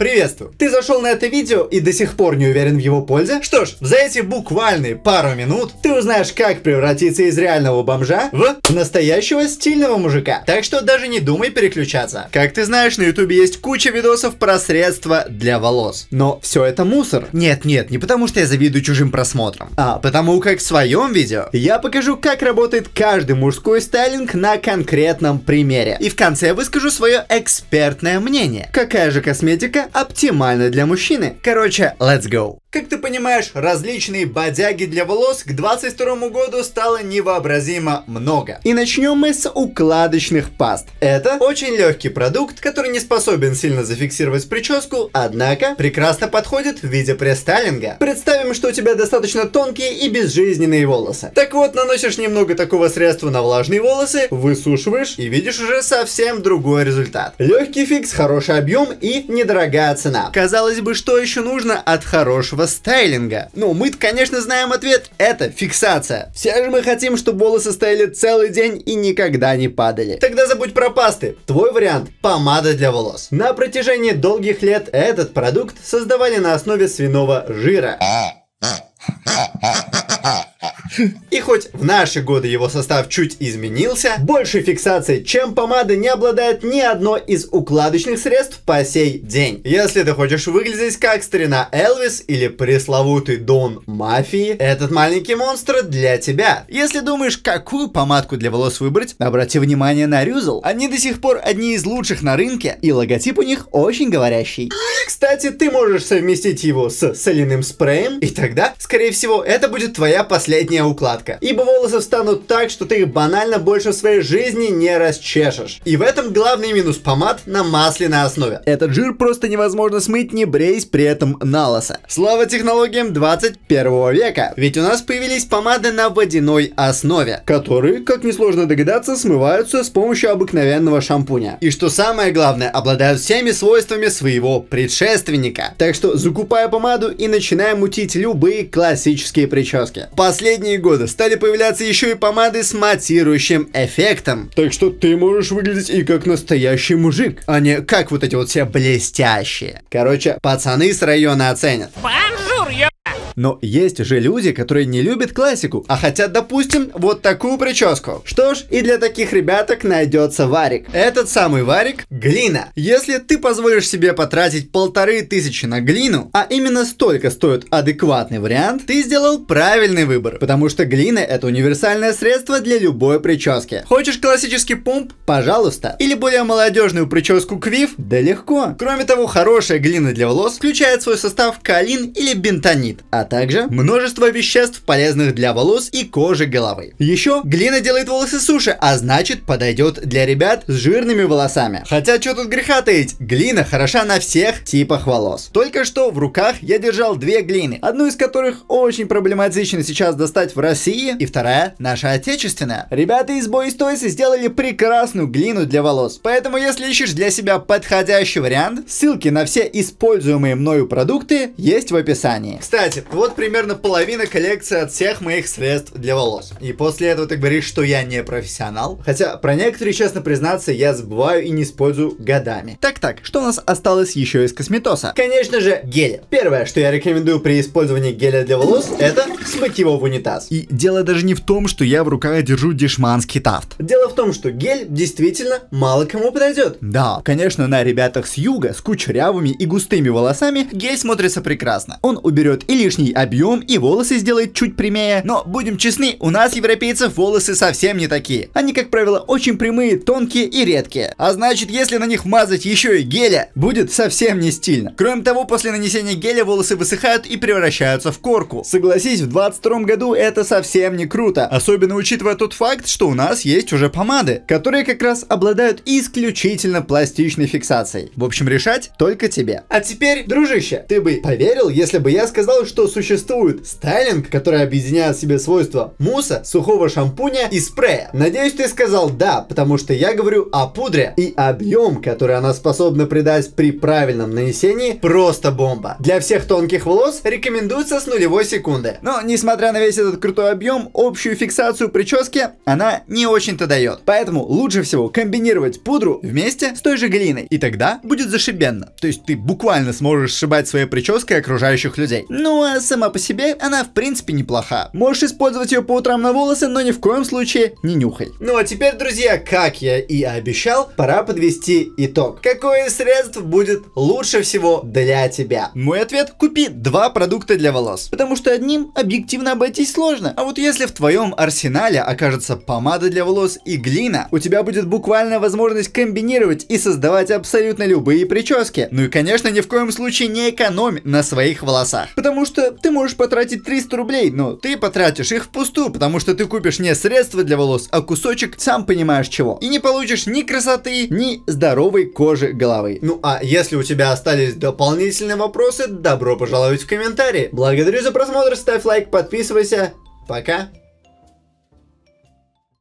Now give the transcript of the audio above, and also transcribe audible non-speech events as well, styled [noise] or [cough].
Приветствую! Ты зашел на это видео и до сих пор не уверен в его пользе? Что ж, за эти буквальные пару минут ты узнаешь, как превратиться из реального бомжа в настоящего стильного мужика. Так что даже не думай переключаться. Как ты знаешь, на ютубе есть куча видосов про средства для волос. Но все это мусор. Нет-нет, не потому что я завидую чужим просмотрам, а потому как в своем видео я покажу, как работает каждый мужской стайлинг на конкретном примере. И в конце я выскажу свое экспертное мнение. Какая же косметика оптимально для мужчины. Короче, let's go. Как ты понимаешь, различные бодяги для волос к 22 году стало невообразимо много. И начнем мы с укладочных паст. Это очень легкий продукт, который не способен сильно зафиксировать прическу, однако прекрасно подходит в виде престайлинга. Представим, что у тебя достаточно тонкие и безжизненные волосы. Так вот, наносишь немного такого средства на влажные волосы, высушиваешь и видишь уже совсем другой результат. Легкий фикс, хороший объем и недорогая дорогая цена. Казалось бы, что еще нужно от хорошего стайлинга? Ну, мы конечно, знаем ответ. Это фиксация. Все же мы хотим, чтобы волосы стояли целый день и никогда не падали. Тогда забудь про пасты. Твой вариант – помада для волос. На протяжении долгих лет этот продукт создавали на основе свиного жира. [laughs] И хоть в наши годы его состав чуть изменился, больше фиксации, чем помады, не обладает ни одно из укладочных средств по сей день. Если ты хочешь выглядеть как старина Элвис или пресловутый Дон Мафии, этот маленький монстр для тебя. Если думаешь, какую помадку для волос выбрать, обрати внимание на Рюзл. Они до сих пор одни из лучших на рынке, и логотип у них очень говорящий. Кстати, ты можешь совместить его с соляным спреем, и тогда, скорее всего, это будет твоя последняя укладка. Ибо волосы встанут так, что ты их банально больше в своей жизни не расчешешь. И в этом главный минус помад на масляной основе. Этот жир просто невозможно смыть, не бреясь при этом на лосо. Слава технологиям 21 века. Ведь у нас появились помады на водяной основе, которые, как несложно догадаться, смываются с помощью обыкновенного шампуня. И что самое главное, обладают всеми свойствами своего предшественника. Так что закупая помаду и начинаем мутить любые классические прически. Последний течение года стали появляться еще и помады с матирующим эффектом. Так что ты можешь выглядеть и как настоящий мужик, а не как вот эти вот все блестящие. Короче, пацаны с района оценят. Бонжур, я но есть же люди, которые не любят классику, а хотят, допустим, вот такую прическу. Что ж, и для таких ребяток найдется варик. Этот самый варик – глина. Если ты позволишь себе потратить полторы тысячи на глину, а именно столько стоит адекватный вариант, ты сделал правильный выбор, потому что глина – это универсальное средство для любой прически. Хочешь классический помп? Пожалуйста. Или более молодежную прическу квиф? Да легко. Кроме того, хорошая глина для волос включает в свой состав калин или бентонит, а а также множество веществ, полезных для волос и кожи головы. Еще глина делает волосы суше, а значит подойдет для ребят с жирными волосами. Хотя что тут греха таить, глина хороша на всех типах волос. Только что в руках я держал две глины, одну из которых очень проблематично сейчас достать в России, и вторая наша отечественная. Ребята из Boystoys сделали прекрасную глину для волос, поэтому если ищешь для себя подходящий вариант, ссылки на все используемые мною продукты есть в описании. Кстати, вот примерно половина коллекции от всех моих средств для волос. И после этого ты говоришь, что я не профессионал. Хотя про некоторые, честно признаться, я забываю и не использую годами. Так-так, что у нас осталось еще из косметоса? Конечно же, гель. Первое, что я рекомендую при использовании геля для волос, это смыть его в унитаз. И дело даже не в том, что я в руках держу дешманский тафт. Дело в том, что гель действительно мало кому подойдет. Да, конечно, на ребятах с юга, с кучерявыми и густыми волосами, гель смотрится прекрасно. Он уберет и лишний лишний объем и волосы сделает чуть прямее. Но будем честны, у нас, европейцев, волосы совсем не такие. Они, как правило, очень прямые, тонкие и редкие. А значит, если на них мазать еще и геля, будет совсем не стильно. Кроме того, после нанесения геля волосы высыхают и превращаются в корку. Согласись, в 22 году это совсем не круто. Особенно учитывая тот факт, что у нас есть уже помады, которые как раз обладают исключительно пластичной фиксацией. В общем, решать только тебе. А теперь, дружище, ты бы поверил, если бы я сказал, что существует стайлинг, который объединяет в себе свойства муса, сухого шампуня и спрея. Надеюсь, ты сказал да, потому что я говорю о пудре и объем, который она способна придать при правильном нанесении, просто бомба. Для всех тонких волос рекомендуется с нулевой секунды. Но, несмотря на весь этот крутой объем, общую фиксацию прически она не очень-то дает. Поэтому лучше всего комбинировать пудру вместе с той же глиной. И тогда будет зашибенно. То есть ты буквально сможешь сшибать своей прической окружающих людей. Ну а сама по себе она в принципе неплоха. Можешь использовать ее по утрам на волосы, но ни в коем случае не нюхай. Ну а теперь, друзья, как я и обещал, пора подвести итог. Какое средство будет лучше всего для тебя? Мой ответ – купи два продукта для волос. Потому что одним объективно обойтись сложно. А вот если в твоем арсенале окажется помада для волос и глина, у тебя будет буквально возможность комбинировать и создавать абсолютно любые прически. Ну и, конечно, ни в коем случае не экономь на своих волосах. Потому что ты можешь потратить 300 рублей, но ты потратишь их впустую, потому что ты купишь не средство для волос, а кусочек, сам понимаешь чего. И не получишь ни красоты, ни здоровой кожи головы. Ну а если у тебя остались дополнительные вопросы, добро пожаловать в комментарии. Благодарю за просмотр, ставь лайк, подписывайся. Пока.